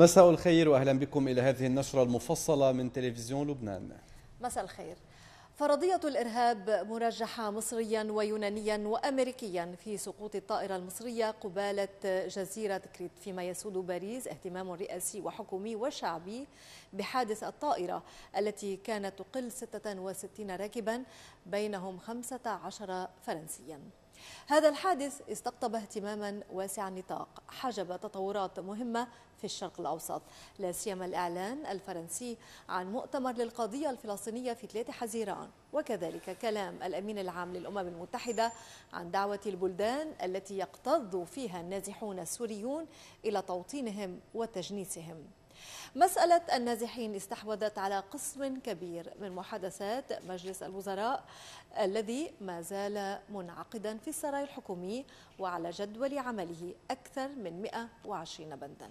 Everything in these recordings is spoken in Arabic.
مساء الخير واهلا بكم الى هذه النشره المفصله من تلفزيون لبنان. مساء الخير. فرضية الإرهاب مرجحة مصريا ويونانيا وأمريكيا في سقوط الطائرة المصرية قبالة جزيرة كريت فيما يسود باريس اهتمام رئاسي وحكومي وشعبي بحادث الطائرة التي كانت تقل 66 راكبا بينهم 15 فرنسيا هذا الحادث استقطب اهتماما واسع النطاق حجب تطورات مهمة في الشرق الأوسط لا سيما الإعلان الفرنسي عن مؤتمر للقضية الفلسطينية في 3 حزيران وكذلك كلام الأمين العام للأمم المتحدة عن دعوة البلدان التي يقتض فيها النازحون السوريون إلى توطينهم وتجنيسهم مسألة النازحين استحوذت على قسم كبير من محادثات مجلس الوزراء الذي ما زال منعقدا في السراي الحكومي وعلى جدول عمله أكثر من 120 بنداً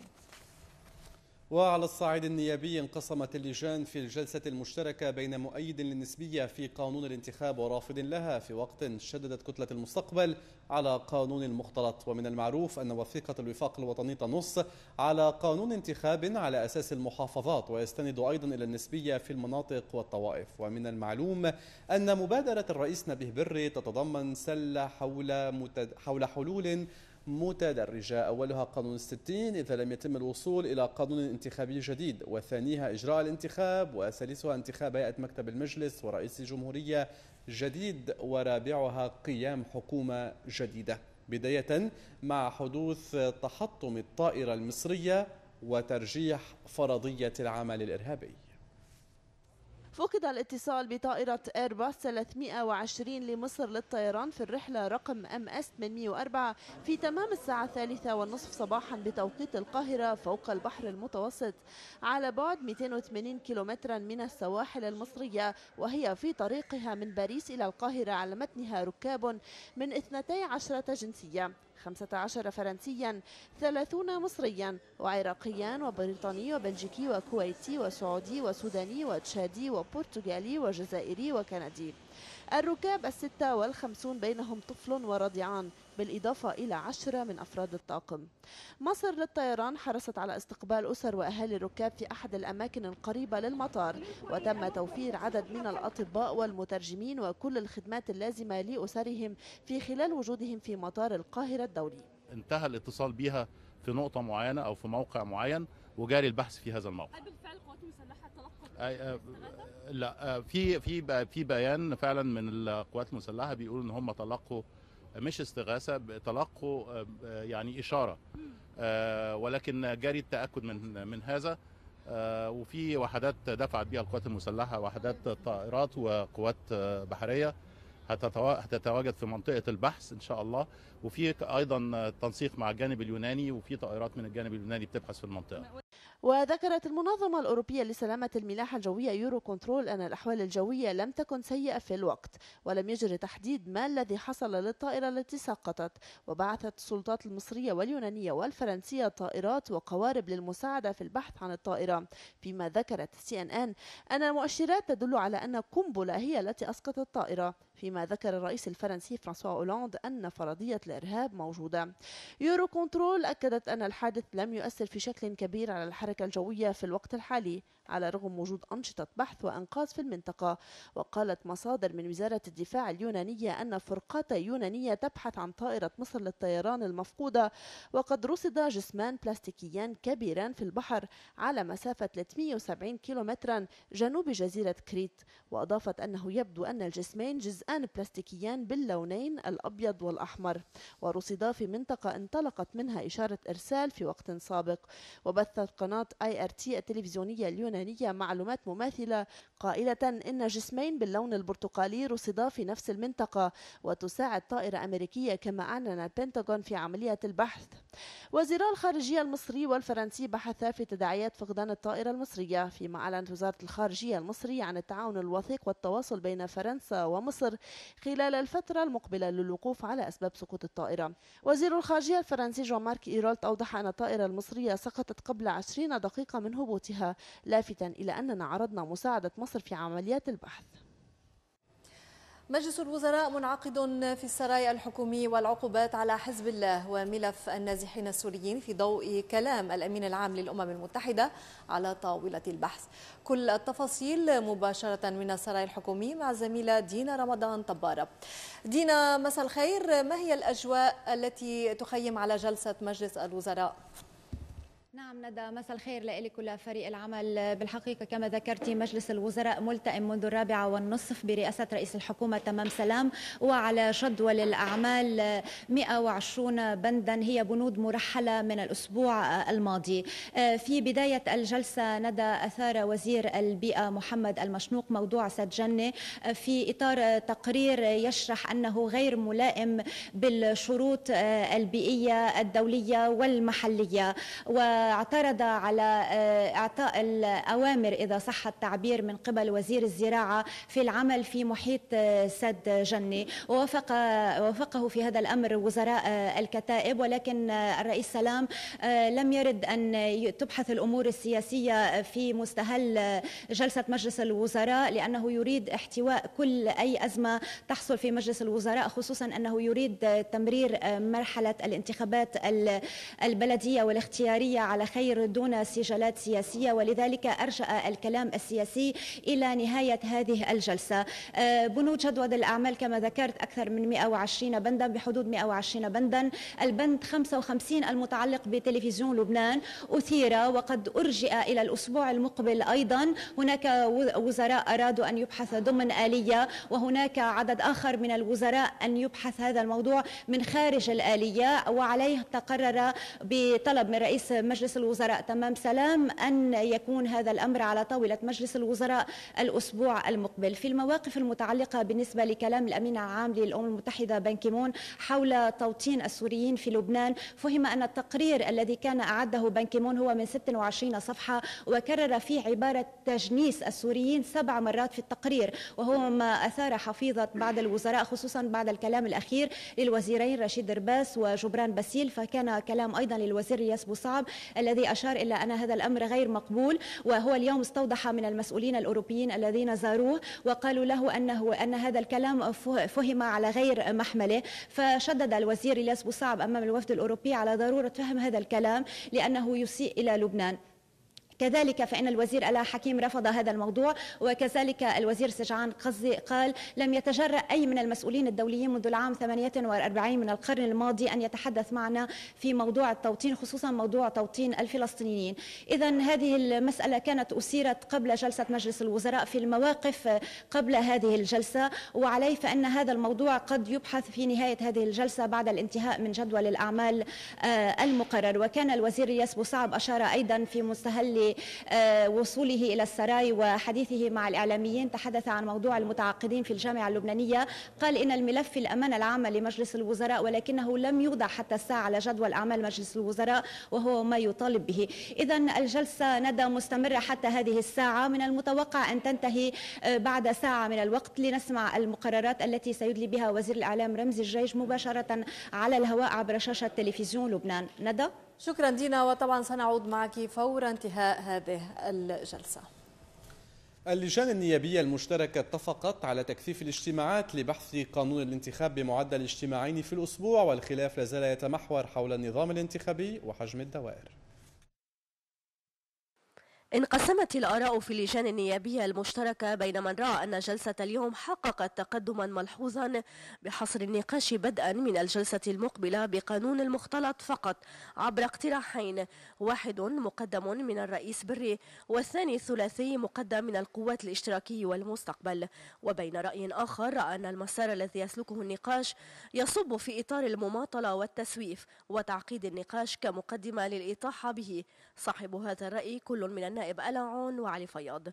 وعلى الصعيد النيابي انقسمت اللجان في الجلسة المشتركة بين مؤيد للنسبية في قانون الانتخاب ورافض لها في وقت شددت كتلة المستقبل على قانون المختلط ومن المعروف أن وثيقة الوفاق الوطني تنص على قانون انتخاب على أساس المحافظات ويستند أيضا إلى النسبية في المناطق والطوائف ومن المعلوم أن مبادرة الرئيس نبيه بري تتضمن سلة حول, حول حلول متدرجة أولها قانون الستين إذا لم يتم الوصول إلى قانون انتخابي جديد وثانيها إجراء الانتخاب وثالثها انتخاب هيئة مكتب المجلس ورئيس جمهورية جديد ورابعها قيام حكومة جديدة بداية مع حدوث تحطم الطائرة المصرية وترجيح فرضية العمل الإرهابي فقد الاتصال بطائرة ايرباص 320 لمصر للطيران في الرحلة رقم ام اس 804 في تمام الساعة الثالثة والنصف صباحا بتوقيت القاهرة فوق البحر المتوسط على بعد 280 كيلومترا من السواحل المصرية وهي في طريقها من باريس إلى القاهرة على متنها ركاب من 12 جنسية 15 فرنسيا 30 مصريا وعراقيا وبريطاني وبلجيكي وكويتي وسعودي وسوداني وتشادي وبرتغالي وجزائري وكندي الركاب الستة والخمسون بينهم طفل ورضيعان بالإضافة إلى عشرة من أفراد الطاقم مصر للطيران حرصت على استقبال أسر وأهالي الركاب في أحد الأماكن القريبة للمطار وتم توفير عدد من الأطباء والمترجمين وكل الخدمات اللازمة لأسرهم في خلال وجودهم في مطار القاهرة الدولي انتهى الاتصال بها في نقطة معينة أو في موقع معين وجاري البحث في هذا الموقع. بالفعل القوات المسلحة تلقت لا آه، في في في بيان فعلا من القوات المسلحه بيقولوا ان هم تلقوا مش استغاثه تلقوا آه، يعني اشاره آه، ولكن جاري التاكد من من هذا وفي وحدات دفعت بها القوات المسلحه وحدات طائرات وقوات بحريه هتتواجد في منطقه البحث ان شاء الله وفي ايضا تنسيق مع الجانب اليوناني وفي طائرات من الجانب اليوناني بتبحث في المنطقه وذكرت المنظمة الأوروبية لسلامة الملاحة الجوية يورو كنترول أن الأحوال الجوية لم تكن سيئة في الوقت ولم يجري تحديد ما الذي حصل للطائرة التي سقطت وبعثت السلطات المصرية واليونانية والفرنسية طائرات وقوارب للمساعدة في البحث عن الطائرة فيما ذكرت سي ان ان أن المؤشرات تدل على أن قنبلة هي التي أسقطت الطائرة فيما ذكر الرئيس الفرنسي فرانسوا أولاند أن فرضية الإرهاب موجودة يورو كنترول أكدت أن الحادث لم يؤثر في شكل كبير على الحركة الجوية في الوقت الحالي على رغم وجود أنشطة بحث وأنقاذ في المنطقة وقالت مصادر من وزارة الدفاع اليونانية أن فرقة يونانية تبحث عن طائرة مصر للطيران المفقودة وقد رصد جسمان بلاستيكيان كبيران في البحر على مسافة 370 كيلومترا جنوب جزيرة كريت وأضافت أنه يبدو أن الجسمين جزءان بلاستيكيان باللونين الأبيض والأحمر ورصدا في منطقة انطلقت منها إشارة إرسال في وقت سابق وبثت قناة آي آر تي التلفزيونية اليونانية لبنانية معلومات مماثلة قائلة إن جسمين باللون البرتقالي رصدا في نفس المنطقة وتساعد طائرة أمريكية كما أعلن البنتاغون في عملية البحث وزيرا الخارجية المصري والفرنسي بحثا في تداعيات فقدان الطائرة المصرية فيما أعلنت وزارة الخارجية المصرية عن التعاون الوثيق والتواصل بين فرنسا ومصر خلال الفترة المقبلة للوقوف على أسباب سقوط الطائرة وزير الخارجية الفرنسي جون مارك إيرولت أوضح أن الطائرة المصرية سقطت قبل 20 دقيقة من هبوطها لافتة لافتا إلى أننا عرضنا مساعدة مصر في عمليات البحث مجلس الوزراء منعقد في السراي الحكومي والعقوبات على حزب الله وملف النازحين السوريين في ضوء كلام الامين العام للامم المتحده على طاوله البحث. كل التفاصيل مباشره من السراي الحكومي مع الزميله دينا رمضان طباره. دينا مساء الخير، ما هي الاجواء التي تخيم على جلسه مجلس الوزراء؟ نعم ندى مساء الخير لك ولفريق العمل بالحقيقه كما ذكرتي مجلس الوزراء ملتئم منذ الرابعه والنصف برئاسه رئيس الحكومه تمام سلام وعلى جدول الاعمال 120 بندا هي بنود مرحله من الاسبوع الماضي آه، في بدايه الجلسه ندى اثار وزير البيئه محمد المشنوق موضوع سجنه آه، في اطار تقرير يشرح انه غير ملائم بالشروط آه، البيئيه الدوليه والمحليه و اعترض على آه، إعطاء الأوامر إذا صح التعبير من قبل وزير الزراعة في العمل في محيط آه، سد جني ووافق وافقه في هذا الأمر وزراء آه، الكتائب ولكن الرئيس سلام لم يرد أن تبحث الأمور السياسية في مستهل جلسة مجلس الوزراء لأنه يريد احتواء كل أي أزمة تحصل في مجلس الوزراء خصوصا أنه يريد تمرير مرحلة الانتخابات البلدية والاختيارية على خير دون سجالات سياسية ولذلك أرجأ الكلام السياسي إلى نهاية هذه الجلسة آه، بنود جدول الأعمال كما ذكرت أكثر من 120 بندا بحدود 120 بندا البند 55 المتعلق بتلفزيون لبنان أثير وقد أرجئ إلى الأسبوع المقبل أيضا هناك وزراء أرادوا أن يبحث ضمن آلية وهناك عدد آخر من الوزراء أن يبحث هذا الموضوع من خارج الآلية وعليه تقرر بطلب من رئيس مجلس مجلس الوزراء تمام سلام أن يكون هذا الأمر على طاولة مجلس الوزراء الأسبوع المقبل في المواقف المتعلقة بالنسبة لكلام الأمين العام للأمم المتحدة بنكيمون حول توطين السوريين في لبنان فهم أن التقرير الذي كان أعده بنكيمون هو من 26 صفحة وكرر فيه عبارة تجنيس السوريين سبع مرات في التقرير وهو ما أثار حفيظة بعض الوزراء خصوصا بعد الكلام الأخير للوزيرين رشيد درباس وجبران باسيل فكان كلام أيضا للوزير رياس بوصعب الذي أشار إلى أن هذا الأمر غير مقبول وهو اليوم استوضح من المسؤولين الأوروبيين الذين زاروه وقالوا له أنه أن هذا الكلام فهم على غير محمله فشدد الوزير الياس بوصعب أمام الوفد الأوروبي على ضرورة فهم هذا الكلام لأنه يسيء إلى لبنان كذلك فإن الوزير ألا حكيم رفض هذا الموضوع وكذلك الوزير سجعان قزي قال لم يتجرأ أي من المسؤولين الدوليين منذ العام 48 من القرن الماضي أن يتحدث معنا في موضوع التوطين خصوصا موضوع توطين الفلسطينيين إذا هذه المسألة كانت أثيرت قبل جلسة مجلس الوزراء في المواقف قبل هذه الجلسة وعليه فإن هذا الموضوع قد يبحث في نهاية هذه الجلسة بعد الانتهاء من جدول الأعمال آه، المقرر وكان الوزير ياسبو صعب أشار أيضا في مستهل وصوله إلى السراي وحديثه مع الإعلاميين تحدث عن موضوع المتعاقدين في الجامعة اللبنانية قال إن الملف في الأمانة العامة لمجلس الوزراء ولكنه لم يوضع حتى الساعة على جدول أعمال مجلس الوزراء وهو ما يطالب به إذا الجلسة ندى مستمرة حتى هذه الساعة من المتوقع أن تنتهي آه، بعد ساعة من الوقت لنسمع المقررات التي سيدلي بها وزير الإعلام رمزي الجيش مباشرة على الهواء عبر شاشة تلفزيون لبنان ندى شكرا دينا وطبعا سنعود معك فور انتهاء هذه الجلسة اللجان النيابية المشتركة اتفقت على تكثيف الاجتماعات لبحث قانون الانتخاب بمعدل اجتماعين في الأسبوع والخلاف لازال يتمحور حول النظام الانتخابي وحجم الدوائر انقسمت الآراء في اللجان النيابية المشتركة بين من رأى أن جلسة اليوم حققت تقدما ملحوظا بحصر النقاش بدءا من الجلسة المقبلة بقانون المختلط فقط عبر اقتراحين واحد مقدم من الرئيس بري والثاني الثلاثي مقدم من القوات الاشتراكي والمستقبل وبين رأي آخر رأى أن المسار الذي يسلكه النقاش يصب في إطار المماطلة والتسويف وتعقيد النقاش كمقدمة للإطاحة به صاحب هذا الرأي كل من النائب ألعون وعلي فياض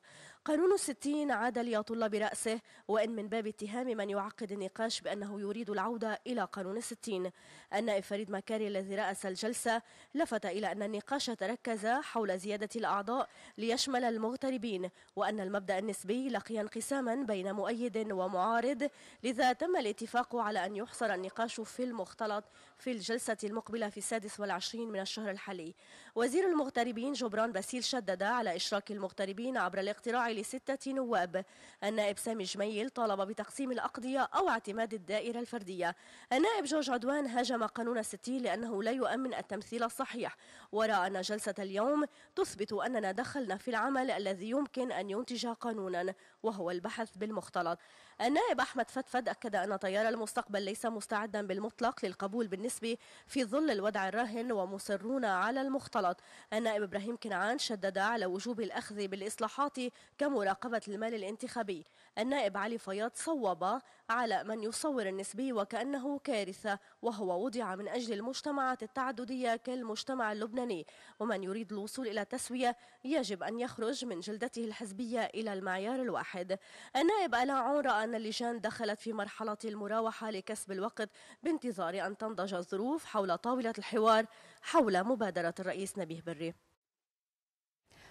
قانون الستين عاد ليطل برأسه وإن من باب اتهام من يعقد النقاش بأنه يريد العودة إلى قانون الستين النائب فريد مكاري الذي رأس الجلسة لفت إلى أن النقاش تركز حول زيادة الأعضاء ليشمل المغتربين وأن المبدأ النسبي لقي انقساما بين مؤيد ومعارض لذا تم الاتفاق على أن يحصر النقاش في المختلط في الجلسة المقبلة في السادس والعشرين من الشهر الحالي وزير المغتربين جبران باسيل شدد على إشراك المغتربين عبر الاقتراع لستة نواب النائب سامي جميل طالب بتقسيم الأقضية أو اعتماد الدائرة الفردية النائب جورج عدوان هاجم قانون الستين لأنه لا يؤمن التمثيل الصحيح ورأى أن جلسة اليوم تثبت أننا دخلنا في العمل الذي يمكن أن ينتج قانونا وهو البحث بالمختلط النائب أحمد فتفد أكد أن تيار المستقبل ليس مستعدا بالمطلق للقبول بالنسبه في ظل الوضع الراهن ومصرون على المختلط النائب إبراهيم كنعان شدد على وجوب الأخذ بالإصلاحات كمراقبة المال الانتخابي النائب علي فياض صوب على من يصور النسبي وكأنه كارثة وهو وضع من أجل المجتمعات التعددية كالمجتمع اللبناني ومن يريد الوصول إلى تسوية يجب أن يخرج من جلدته الحزبية إلى المعيار الواحد النائب ألا رأى أن اللجان دخلت في مرحلة المراوحة لكسب الوقت بانتظار أن تنضج الظروف حول طاولة الحوار حول مبادرة الرئيس نبيه بري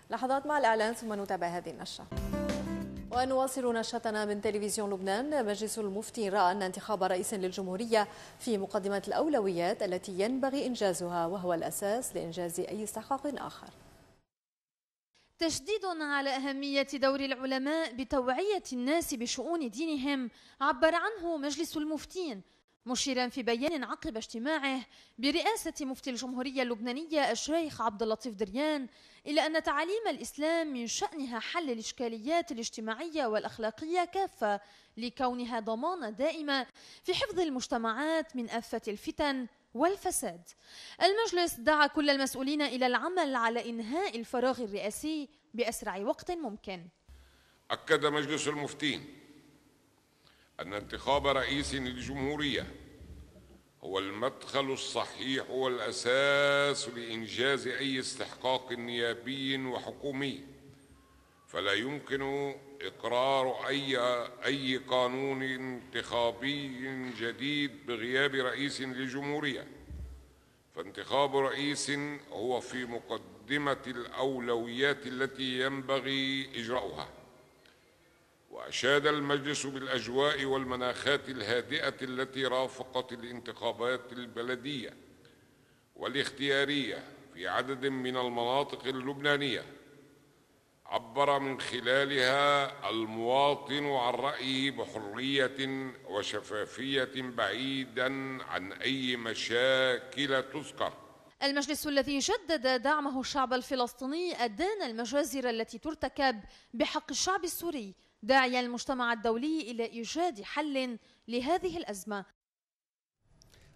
لحظات مع الإعلان ثم نتابع هذه النشرة ونواصل نشاطنا من تلفزيون لبنان مجلس المفتي رأى أن انتخاب رئيس للجمهورية في مقدمة الأولويات التي ينبغي إنجازها وهو الأساس لإنجاز أي استحقاق آخر تشديد على أهمية دور العلماء بتوعية الناس بشؤون دينهم عبر عنه مجلس المفتين مشيرا في بيان عقب اجتماعه برئاسة مفتي الجمهورية اللبنانية الشيخ عبد اللطيف دريان إلى أن تعاليم الإسلام من شأنها حل الإشكاليات الاجتماعية والأخلاقية كافة لكونها ضمانة دائمة في حفظ المجتمعات من آفة الفتن والفساد. المجلس دعا كل المسؤولين إلى العمل على إنهاء الفراغ الرئاسي بأسرع وقت ممكن. أكد مجلس المفتين أن انتخاب رئيس للجمهورية هو المدخل الصحيح والأساس لإنجاز أي استحقاق نيابي وحكومي فلا يمكن إقرار أي, أي قانون انتخابي جديد بغياب رئيس للجمهورية فانتخاب رئيس هو في مقدمة الأولويات التي ينبغي إجراؤها وأشاد المجلس بالأجواء والمناخات الهادئة التي رافقت الانتخابات البلدية والاختيارية في عدد من المناطق اللبنانية عبر من خلالها المواطن عن رأيه بحرية وشفافية بعيداً عن أي مشاكل تذكر المجلس الذي جدد دعمه الشعب الفلسطيني أدان المجازر التي ترتكب بحق الشعب السوري داعيا المجتمع الدولي إلى إيجاد حل لهذه الأزمة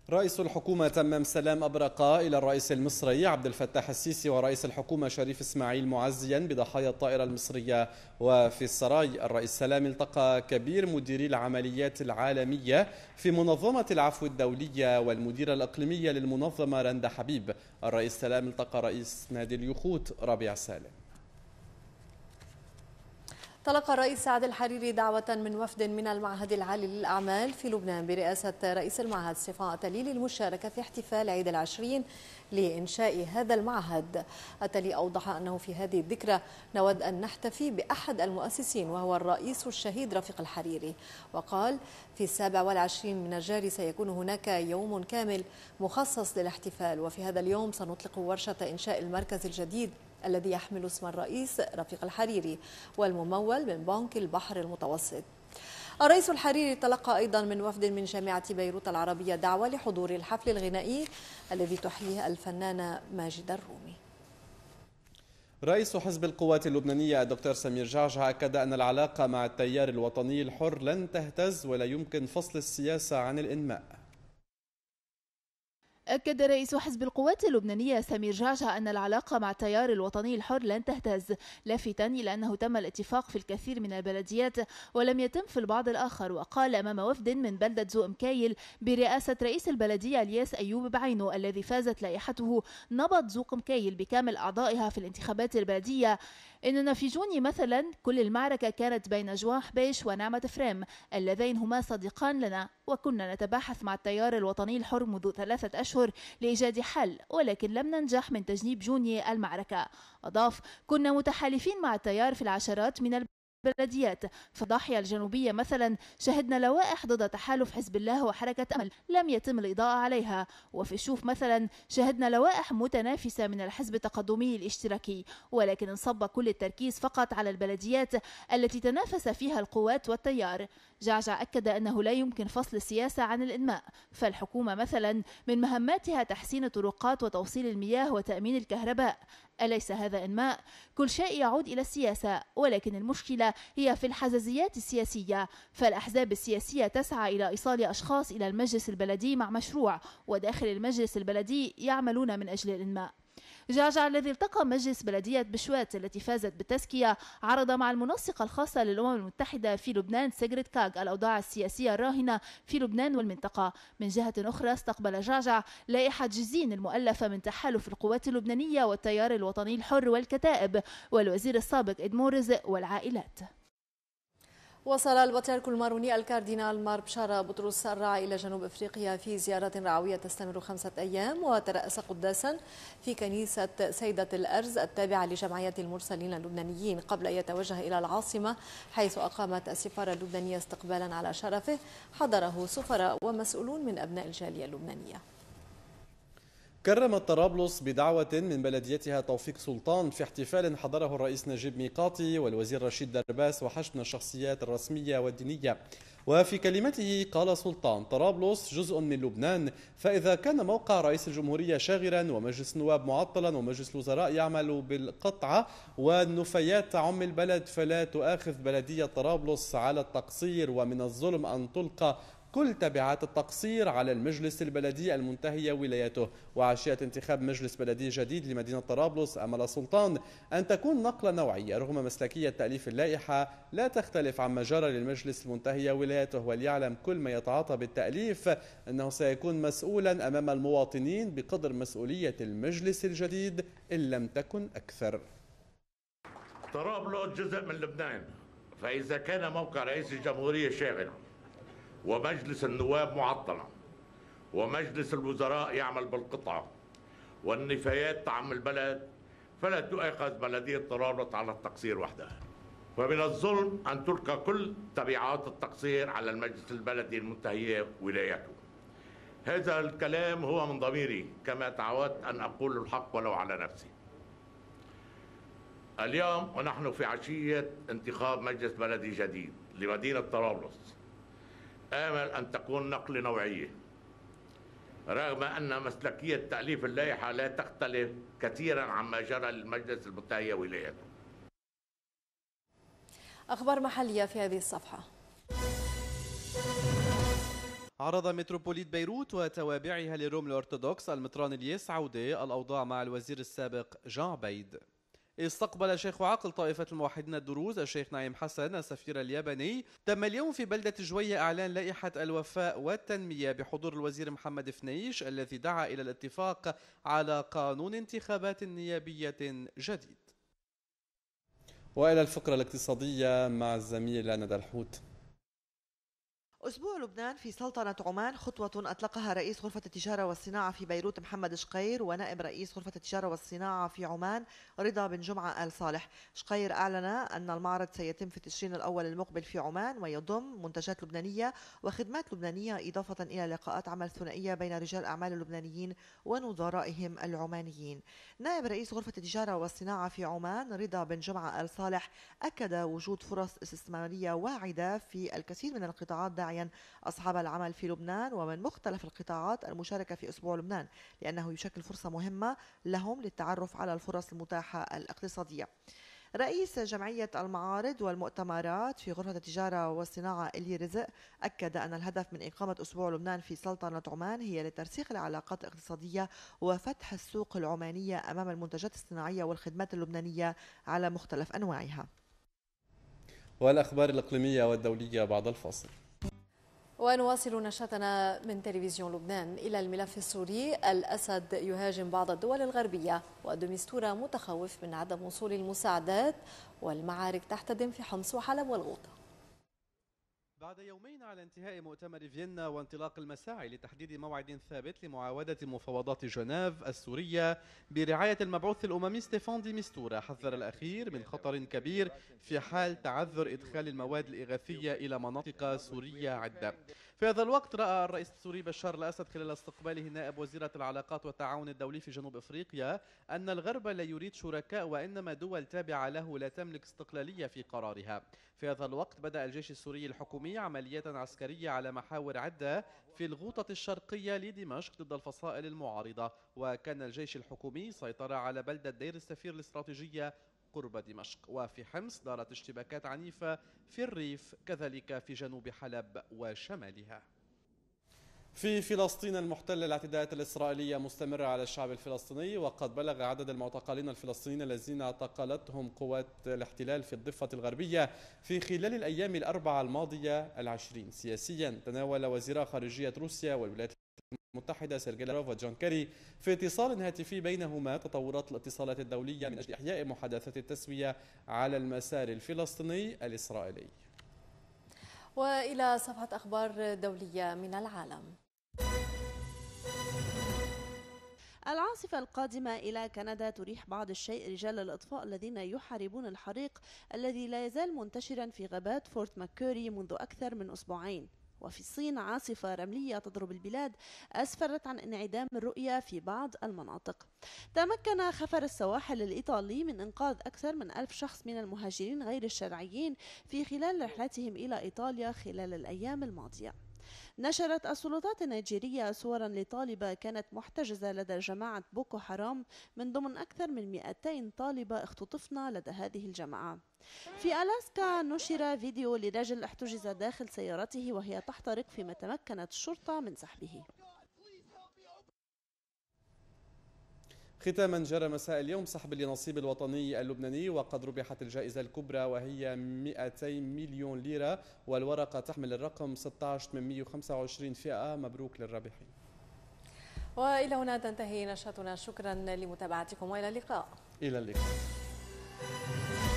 رئيس الحكومة تمام سلام أبرق إلى الرئيس المصري عبد الفتاح السيسي ورئيس الحكومة شريف إسماعيل معزيا بضحايا الطائرة المصرية وفي السراي الرئيس سلام التقى كبير مديري العمليات العالمية في منظمة العفو الدولية والمديرة الإقليمية للمنظمة رندا حبيب الرئيس سلام التقى رئيس نادي اليخوت ربيع سالم تلقى الرئيس سعد الحريري دعوة من وفد من المعهد العالي للأعمال في لبنان برئاسة رئيس المعهد صفاء تلي للمشاركة في احتفال عيد العشرين لإنشاء هذا المعهد أتلي أوضح أنه في هذه الذكرى نود أن نحتفي بأحد المؤسسين وهو الرئيس الشهيد رفيق الحريري وقال في السابع والعشرين من الجاري سيكون هناك يوم كامل مخصص للاحتفال وفي هذا اليوم سنطلق ورشة إنشاء المركز الجديد الذي يحمل اسم الرئيس رفيق الحريري والممول من بنك البحر المتوسط الرئيس الحريري تلقى أيضا من وفد من جامعة بيروت العربية دعوة لحضور الحفل الغنائي الذي تحييه الفنانة ماجدة الرومي رئيس حزب القوات اللبنانية الدكتور سمير جعجع أكد أن العلاقة مع التيار الوطني الحر لن تهتز ولا يمكن فصل السياسة عن الإنماء أكد رئيس حزب القوات اللبنانية سمير جعجع أن العلاقة مع التيار الوطني الحر لن تهتز لافتا إلى أنه تم الاتفاق في الكثير من البلديات ولم يتم في البعض الآخر وقال أمام وفد من بلدة زو مكايل برئاسة رئيس البلدية الياس أيوب بعينه الذي فازت لائحته نبض زو مكايل بكامل أعضائها في الانتخابات البلدية إننا في جوني مثلا كل المعركة كانت بين جواح بيش ونعمة فريم اللذين هما صديقان لنا وكنا نتباحث مع التيار الوطني الحر منذ ثلاثة أشهر لإيجاد حل ولكن لم ننجح من تجنيب جوني المعركة أضاف كنا متحالفين مع التيار في العشرات من البلديات فالضاحية الجنوبية مثلا شهدنا لوائح ضد تحالف حزب الله وحركة أمل لم يتم الإضاءة عليها وفي الشوف مثلا شهدنا لوائح متنافسة من الحزب التقدمي الاشتراكي ولكن انصب كل التركيز فقط على البلديات التي تنافس فيها القوات والتيار جعجع أكد أنه لا يمكن فصل السياسة عن الإنماء فالحكومة مثلا من مهماتها تحسين الطرقات وتوصيل المياه وتأمين الكهرباء أليس هذا إنماء؟ كل شيء يعود إلى السياسة ولكن المشكلة هي في الحزازيات السياسية فالأحزاب السياسية تسعى إلى إيصال أشخاص إلى المجلس البلدي مع مشروع وداخل المجلس البلدي يعملون من أجل الإنماء جعجع الذي التقى مجلس بلدية بشوات التي فازت بالتزكية عرض مع المنسقة الخاصة للأمم المتحدة في لبنان سيجريت كاغ الأوضاع السياسية الراهنة في لبنان والمنطقة من جهة أخرى استقبل جعجع لائحة جزين المؤلفة من تحالف القوات اللبنانية والتيار الوطني الحر والكتائب والوزير السابق إدمورز والعائلات وصل البطريرك الماروني الكاردينال مار بشارة بطرس الراعي إلى جنوب أفريقيا في زيارة رعوية تستمر خمسة أيام وترأس قداسا في كنيسة سيدة الأرز التابعة لجمعية المرسلين اللبنانيين قبل أن يتوجه إلى العاصمة حيث أقامت السفارة اللبنانية استقبالا على شرفه حضره سفراء ومسؤولون من أبناء الجالية اللبنانية كرمت طرابلس بدعوة من بلديتها توفيق سلطان في احتفال حضره الرئيس نجيب ميقاتي والوزير رشيد درباس وحشد الشخصيات الرسمية والدينية وفي كلمته قال سلطان طرابلس جزء من لبنان فإذا كان موقع رئيس الجمهورية شاغرا ومجلس النواب معطلا ومجلس الوزراء يعمل بالقطعة والنفايات تعم البلد فلا تؤاخذ بلدية طرابلس على التقصير ومن الظلم أن تلقى كل تبعات التقصير على المجلس البلدي المنتهية ولايته وعشية انتخاب مجلس بلدي جديد لمدينة طرابلس أمل السلطان أن تكون نقلة نوعية رغم مسلكية تأليف اللائحة لا تختلف عما جرى للمجلس المنتهية ولايته وليعلم كل ما يتعاطى بالتأليف أنه سيكون مسؤولا أمام المواطنين بقدر مسؤولية المجلس الجديد إن لم تكن أكثر طرابلس جزء من لبنان فإذا كان موقع رئيس الجمهورية شاغل ومجلس النواب معطلة ومجلس الوزراء يعمل بالقطعة والنفايات تعم البلد فلا تؤاخذ بلدية طرابلس على التقصير وحدها ومن الظلم أن تلقى كل تبعات التقصير على المجلس البلدي المنتهية ولايته هذا الكلام هو من ضميري كما تعودت أن أقول الحق ولو على نفسي اليوم ونحن في عشية انتخاب مجلس بلدي جديد لمدينة طرابلس آمل أن تكون نقل نوعية رغم أن مسلكية تأليف اللائحة لا تختلف كثيرا عما جرى للمجلس المتهيأ ولايته أخبار محلية في هذه الصفحة عرض متروبوليت بيروت وتوابعها للروم الأرثوذكس المطران الياس عودة الأوضاع مع الوزير السابق جان عبيد استقبل شيخ عاقل طائفة الموحدين الدروز الشيخ نعيم حسن السفير الياباني تم اليوم في بلدة جوية إعلان لائحة الوفاء والتنمية بحضور الوزير محمد فنيش الذي دعا إلى الاتفاق على قانون انتخابات نيابية جديد وإلى الفقرة الاقتصادية مع الزميل ندى الحوت أسبوع لبنان في سلطنة عمان خطوة أطلقها رئيس غرفة التجارة والصناعة في بيروت محمد شقير ونائب رئيس غرفة التجارة والصناعة في عمان رضا بن جمعة آل صالح شقير أعلن أن المعرض سيتم في تشرين الأول المقبل في عمان ويضم منتجات لبنانية وخدمات لبنانية إضافة إلى لقاءات عمل ثنائية بين رجال أعمال اللبنانيين ونظرائهم العمانيين نائب رئيس غرفة التجارة والصناعة في عمان رضا بن جمعة آل صالح أكد وجود فرص استثمارية واعدة في الكثير من القطاعات سعيا أصحاب العمل في لبنان ومن مختلف القطاعات المشاركة في أسبوع لبنان لأنه يشكل فرصة مهمة لهم للتعرف على الفرص المتاحة الاقتصادية رئيس جمعية المعارض والمؤتمرات في غرفة التجارة والصناعة إلي رزق أكد أن الهدف من إقامة أسبوع لبنان في سلطنة عمان هي لترسيخ العلاقات الاقتصادية وفتح السوق العمانية أمام المنتجات الصناعية والخدمات اللبنانية على مختلف أنواعها والأخبار الإقليمية والدولية بعد الفاصل ونواصل نشاطنا من تلفزيون لبنان إلى الملف السوري الأسد يهاجم بعض الدول الغربية ودمستورة متخوف من عدم وصول المساعدات والمعارك تحتدم في حمص وحلب والغوطة بعد يومين على انتهاء مؤتمر فيينا وانطلاق المساعي لتحديد موعد ثابت لمعاودة مفاوضات جنيف السورية برعاية المبعوث الأممي ستيفان دي ميستورا حذر الأخير من خطر كبير في حال تعذر إدخال المواد الإغاثية إلى مناطق سورية عدة في هذا الوقت رأى الرئيس السوري بشار الأسد خلال استقباله نائب وزيرة العلاقات والتعاون الدولي في جنوب إفريقيا أن الغرب لا يريد شركاء وإنما دول تابعة له لا تملك استقلالية في قرارها في هذا الوقت بدأ الجيش السوري الحكومي عمليات عسكرية على محاور عدة في الغوطة الشرقية لدمشق ضد الفصائل المعارضة وكان الجيش الحكومي سيطر على بلدة دير السفير الاستراتيجية قرب دمشق وفي حمص دارت اشتباكات عنيفة في الريف كذلك في جنوب حلب وشمالها في فلسطين المحتلة الاعتداءات الإسرائيلية مستمرة على الشعب الفلسطيني وقد بلغ عدد المعتقلين الفلسطينيين الذين اعتقلتهم قوات الاحتلال في الضفة الغربية في خلال الأيام الأربعة الماضية العشرين سياسيا تناول وزير خارجية روسيا والولايات المتحدة سيرجي روفا وجون كيري في اتصال هاتفي بينهما تطورات الاتصالات الدولية من أجل إحياء محادثات التسوية على المسار الفلسطيني الإسرائيلي وإلى صفحة أخبار دولية من العالم العاصفة القادمة إلى كندا تريح بعض الشيء رجال الإطفاء الذين يحاربون الحريق الذي لا يزال منتشرا في غابات فورت ماكوري منذ أكثر من أسبوعين وفي الصين عاصفة رملية تضرب البلاد أسفرت عن انعدام الرؤية في بعض المناطق تمكن خفر السواحل الإيطالي من إنقاذ أكثر من ألف شخص من المهاجرين غير الشرعيين في خلال رحلتهم إلى إيطاليا خلال الأيام الماضية نشرت السلطات النيجيرية صورا لطالبة كانت محتجزة لدى جماعة بوكو حرام من ضمن أكثر من 200 طالبة اختطفنا لدى هذه الجماعة في ألاسكا نشر فيديو لرجل احتجز داخل سيارته وهي تحترق فيما تمكنت الشرطة من سحبه ختاما جرى مساء اليوم سحب لنصيب الوطني اللبناني وقد ربحت الجائزة الكبرى وهي 200 مليون ليرة والورقة تحمل الرقم 16825 فئة مبروك للرابحين وإلى هنا تنتهي نشرتنا شكرا لمتابعتكم وإلى اللقاء إلى اللقاء